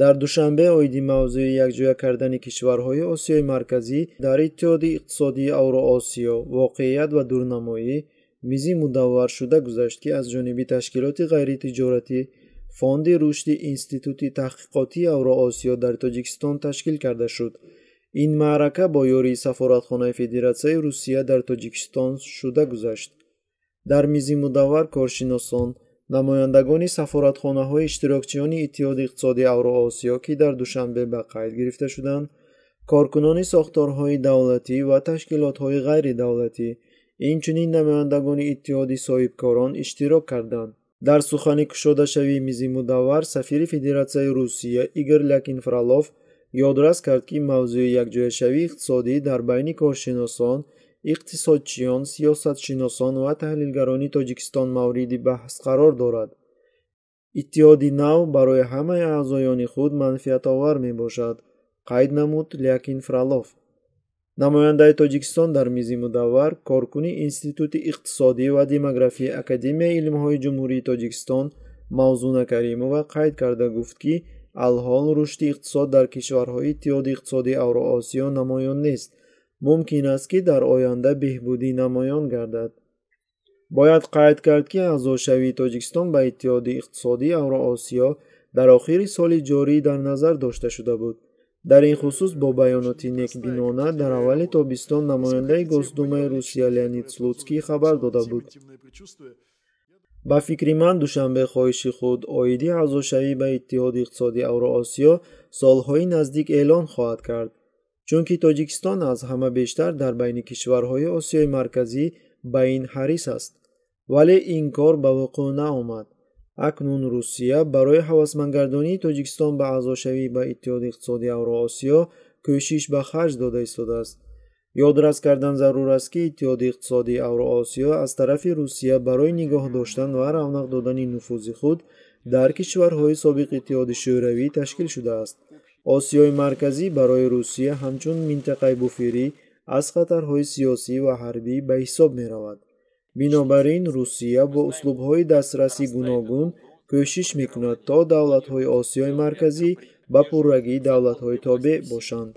дар душанбе оиди мавзӯи якҷоя кардани кишварҳои осиёи марказӣ дар иттиҳоди иқтисодии авроосиё воқеият ва дурнамоӣ мизи мудаввар-шуда гузашт ки аз ҷониби ташкилоти ғайритиҷоратӣ фонди рушди институти таҳқиқотии авроосиё дар тоҷикистон ташкил карда шуд ин маърака бо ёрии сафоратхонаи федератсияи русия дар тоҷикистон шуда гузашт дар мизи мудаввар коршиносон намояндагони сафоратхонаҳои иштирокчиёни иттиҳоди иқтисодии авроосиё ки дар душанбе ба қайд гирифта шуданд коркунони сохторҳои давлатӣ ва ташкилотҳои ғайридавлатӣ инчунин намояндагони иттиҳоди соҳибкорон иштирок карданд дар сухани кушодашавии мизи мудаввар сафири федератсияи русия игор лякин фролов ёдрас кард ки мавзӯи якҷояшавии иқтисодӣ дар байни коршиносон иқтисодчиён сиёсатшиносон ва таҳлилгарони тоҷикистон мавриди баҳс қарор дорад иттиҳоди нав барои ҳамаи аъзоёни худ манфиатовар мебошад қайд намуд лякин фролов намояндаи тоҷикистон дар мизи мудаввар коркуни институти иқтисодӣ ва демографӣ академияи илмҳои ҷумҳурии тоҷикистон мавзуна каримова қайд карда гуфт ки алҳол рушди иқтисод дар кишварҳои иттиҳоди иқтисодии авроосиё намоён нест мумкин аст ки дар оянда беҳбудӣ намоён гардад бояд қайд кард ки аъзошавии тоҷикистон ба иттиҳоди иқтисодии евроосиё дар охири соли ҷорӣ дар назар дошта шуда буд дар ин хусус бо баёноти некбинона дар аввали тобистон намояндаи госдумаи русия леонид слуцкий хабар дода буд ба фикри ман душанбе хоҳиши худ оиди аъзошавӣ ба иттиҳоди иқтисодии евроосиё солҳои наздик эълон хоҳад кард чунки тоҷикистон аз ҳама бештар дар байни кишварҳои осиёи марказӣ ба ин ҳарис аст вале ин кор ба вуқӯъ наомад акнун русия барои ҳавасмандгардонии тоҷикистон ба аъзошавӣ ба иттиҳоди иқтисоди авроосиё кӯшиш ба харҷ дода истодааст ёдрас кардан зарур аст ки иттиҳоди иқтисодии авроосиё аз тарафи русия барои нигоҳ доштан ва равнақ додани нуфузи худ дар кишварҳои собиқ иттиҳоди шӯравӣ ташкил шудааст осиёи марказӣ барои русия ҳамчун минтақаи буферӣ аз хатарҳои сиёсӣ ва ҳарбӣ ба ҳисоб меравад бинобар ин русия бо услубҳои дастраси гуногун кӯшиш мекунад то давлатҳои осиёи марказӣ ба пурраги давлатҳои тобеъ бошанд